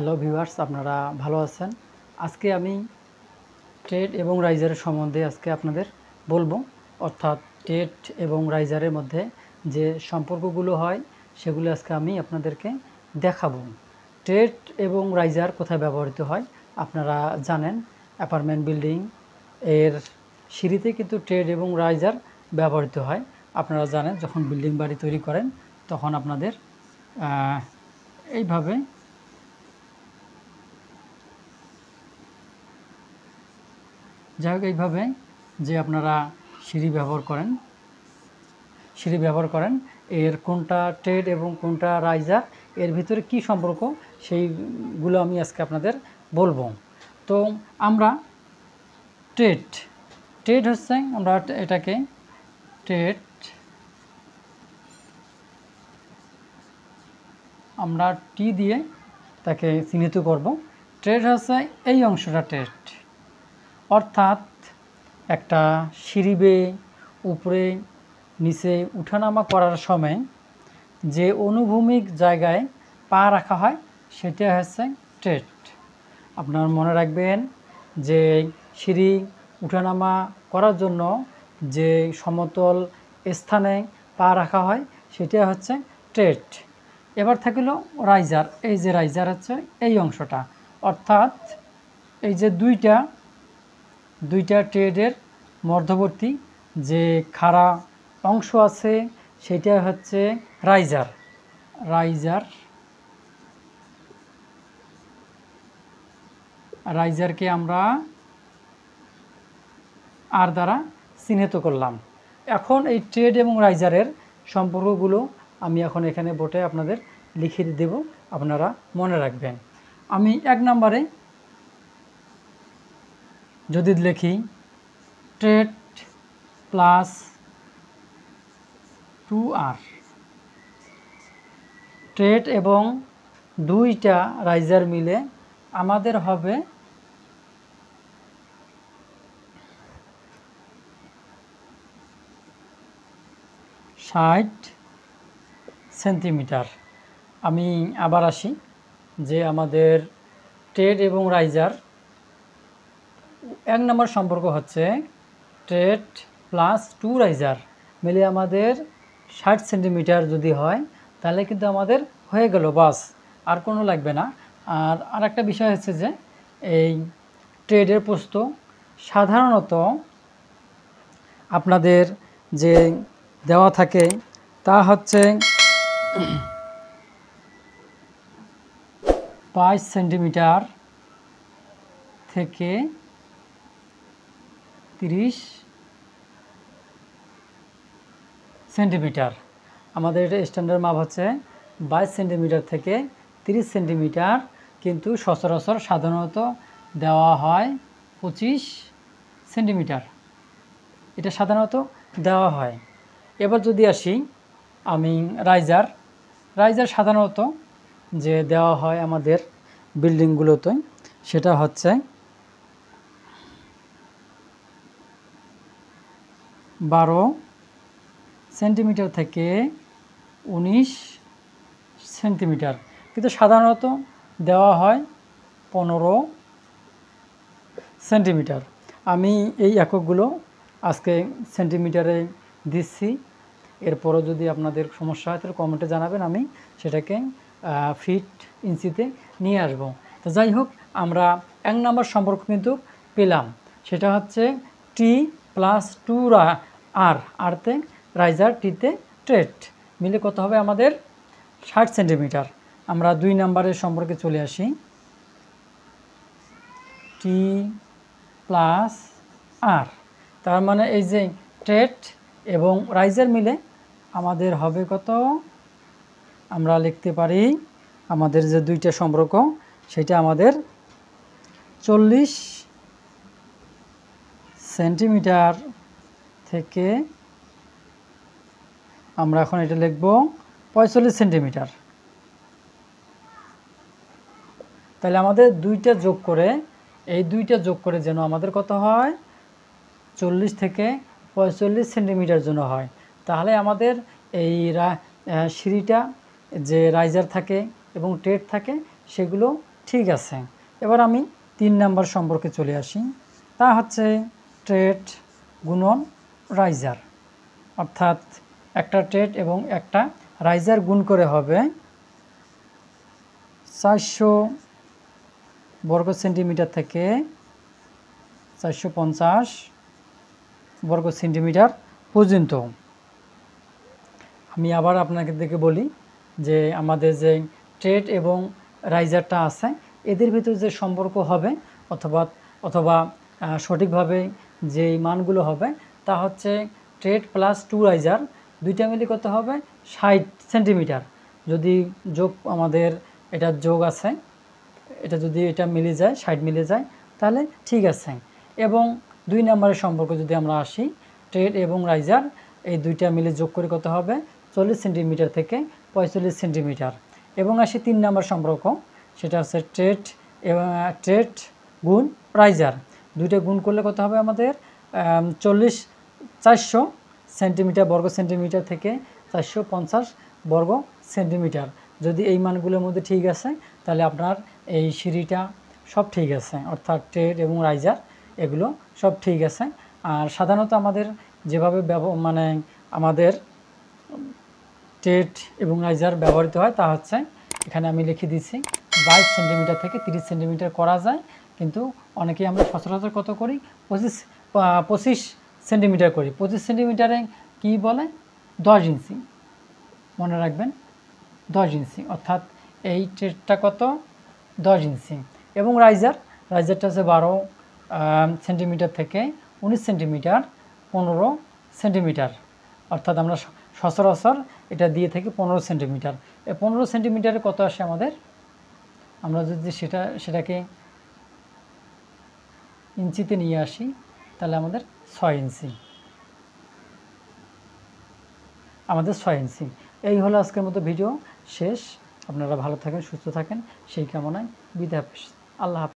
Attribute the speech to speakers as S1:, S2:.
S1: hello viewers আপনারা ভালো আছেন আজকে আমি টেট এবং রাইজারের সম্বন্ধে আজকে আপনাদের বলবো অর্থাৎ টেট এবং রাইজারের মধ্যে যে সম্পর্কগুলো হয় সেগুলো আজকে আমি আপনাদেরকে দেখাবো টেট এবং রাইজার কোথায় ব্যবহৃত হয় আপনারা জানেন অ্যাপার্টমেন্ট বিল্ডিং এর সিঁড়িতে কিন্তু টেট এবং রাইজার ব্যবহৃত হয় আপনারা জানেন যখন বিল্ডিং বাড়ি তৈরি করেন তখন আপনাদের এইভাবে যাই হোক এইভাবে যে আপনারা সিঁড়ি ব্যবহার করেন সিঁড়ি ব্যবহার করেন এর কোনটা ট্রেড এবং কোনটা রাইজার এর ভিতরে কি সম্পর্ক সেইগুলো আমি আজকে আপনাদের বলবো তো আমরা ট্রেড ট্রেড হচ্ছে আমরা এটাকে ট্রেড আমরা টি দিয়ে তাকে চিহ্নিত করব ট্রেড হচ্ছে এই অংশটা ট্রেড অর্থাৎ একটা সিঁড়িবে উপরে নিচে উঠানামা করার সময় যে অনুভূমিক জায়গায় পা রাখা হয় সেটা হচ্ছে ট্রেট আপনার মনে রাখবেন যে সিঁড়ি উঠানামা করার জন্য যে সমতল স্থানে পা রাখা হয় সেটা হচ্ছে ট্রেট এবার থাকলো রাইজার এই যে রাইজার হচ্ছে এই অংশটা অর্থাৎ এই যে দুইটা দুইটা ট্রেডের মধ্যবর্তী যে খাড়া অংশ আছে সেটা হচ্ছে রাইজার রাইজার রাইজারকে আমরা আর দ্বারা চিহ্নিত করলাম এখন এই ট্রেড এবং রাইজারের সম্পর্কগুলো আমি এখন এখানে বোটে আপনাদের লিখে দেব আপনারা মনে রাখবেন আমি এক নম্বরে যদি লিখি ট্রেট প্লাস টু আর ট্রেট এবং দুইটা রাইজার মিলে আমাদের হবে ষাট সেন্টিমিটার আমি আবার আসি যে আমাদের ট্রেড এবং রাইজার এক নম্বর সম্পর্ক হচ্ছে ট্রেট প্লাস টু রাইজার মিলে আমাদের ষাট সেন্টিমিটার যদি হয় তাহলে কিন্তু আমাদের হয়ে গেল বাস আর কোনো লাগবে না আর আর একটা বিষয় হচ্ছে যে এই ট্রেডের পোস্ত সাধারণত আপনাদের যে দেওয়া থাকে তা হচ্ছে পাঁচ সেন্টিমিটার থেকে তিরিশ সেন্টিমিটার আমাদের এটা স্ট্যান্ডার্ড মাপ হচ্ছে বাইশ সেন্টিমিটার থেকে 30 সেন্টিমিটার কিন্তু সচরাচর সাধারণত দেওয়া হয় পঁচিশ সেন্টিমিটার এটা সাধারণত দেওয়া হয় এবার যদি আসি আমি রাইজার রাইজার সাধারণত যে দেওয়া হয় আমাদের বিল্ডিংগুলোতে সেটা হচ্ছে বারো সেন্টিমিটার থেকে উনিশ সেন্টিমিটার কিন্তু সাধারণত দেওয়া হয় পনেরো সেন্টিমিটার আমি এই এককগুলো আজকে সেন্টিমিটারে দিচ্ছি এরপরও যদি আপনাদের সমস্যা হয় তাহলে কমেন্টে জানাবেন আমি সেটাকে ফিট ইঞ্চিতে নিয়ে আসব তো যাই হোক আমরা এক নম্বর সম্পর্ক কিন্তু পেলাম সেটা হচ্ছে টি প্লাস টুরা আর আরতে রাইজার টিতে ট্রেট মিলে কত হবে আমাদের ষাট সেন্টিমিটার আমরা দুই নাম্বারের সম্পর্কে চলে আসি টি প্লাস আর তার মানে এই যে ট্রেট এবং রাইজার মিলে আমাদের হবে কত আমরা লিখতে পারি আমাদের যে দুইটা সম্পর্ক সেটা আমাদের চল্লিশ সেন্টিমিটার থেকে আমরা এখন এটা লিখব পঁয়তাল্লিশ সেন্টিমিটার তাহলে আমাদের দুইটা যোগ করে এই দুইটা যোগ করে যেন আমাদের কত হয় চল্লিশ থেকে পঁয়তাল্লিশ সেন্টিমিটার জন্য হয় তাহলে আমাদের এই সিঁড়িটা যে রাইজার থাকে এবং টেট থাকে সেগুলো ঠিক আছে এবার আমি তিন নাম্বার সম্পর্কে চলে আসি তা হচ্ছে ট্রেট গুণন রাইজার অর্থাৎ একটা টেট এবং একটা রাইজার গুণ করে হবে চারশো বর্গ সেন্টিমিটার থেকে চারশো পঞ্চাশ বর্গ সেন্টিমিটার পর্যন্ত আমি আবার আপনাকে দেখে বলি যে আমাদের যে ট্রেড এবং রাইজারটা আছে এদের ভিতরে যে সম্পর্ক হবে অথবা অথবা সঠিকভাবে যেই মানগুলো হবে তা হচ্ছে ট্রেড প্লাস টু রাইজার দুইটা মিলে কত হবে ষাট সেন্টিমিটার যদি যোগ আমাদের এটা যোগ আছে এটা যদি এটা মিলে যায় ষাট মিলে যায় তাহলে ঠিক আছে এবং দুই নম্বরের সম্পর্ক যদি আমরা আসি ট্রেড এবং রাইজার এই দুইটা মিলে যোগ করে কত হবে চল্লিশ সেন্টিমিটার থেকে পঁয়তাল্লিশ সেন্টিমিটার এবং আসি তিন নম্বর সম্পর্ক সেটা হচ্ছে ট্রেড এবং ট্রেড গুণ রাইজার দুইটা গুণ করলে কত হবে আমাদের চল্লিশ চারশো সেন্টিমিটার বর্গ সেন্টিমিটার থেকে চারশো পঞ্চাশ বর্গ সেন্টিমিটার যদি এই মানগুলোর মধ্যে ঠিক আছে তাহলে আপনার এই সিঁড়িটা সব ঠিক আছে অর্থাৎ ট্রেড এবং রাইজার এগুলো সব ঠিক আছে আর সাধারণত আমাদের যেভাবে মানে আমাদের ট্রেড এবং রাইজার ব্যবহৃত হয় তা হচ্ছে এখানে আমি লিখে দিচ্ছি বাইশ সেন্টিমিটার থেকে তিরিশ সেন্টিমিটার করা যায় কিন্তু অনেকেই আমরা সচরাচর কত করি পঁচিশ পঁচিশ সেন্টিমিটার করি পঁচিশ সেন্টিমিটারে কি বলে দশ ইঞ্চি মনে রাখবেন দশ ইঞ্চি অর্থাৎ এই টেস্টটা কত দশ ইঞ্চি এবং রাইজার রাইজারটা হচ্ছে বারো সেন্টিমিটার থেকে উনিশ সেন্টিমিটার পনেরো সেন্টিমিটার অর্থাৎ আমরা সচরাচর এটা দিয়ে থাকি পনেরো সেন্টিমিটার এই পনেরো সেন্টিমিটারে কত আসে আমাদের আমরা যদি সেটা সেটাকে ইঞ্চিতে নিয়ে আসি তাহলে আমাদের ছয় ইঞ্চি আমাদের ছয় ইঞ্চি এই হলো আজকের মতো ভিডিও শেষ আপনারা ভালো থাকেন সুস্থ থাকেন সেই কামনায় বিদায় আল্লাহ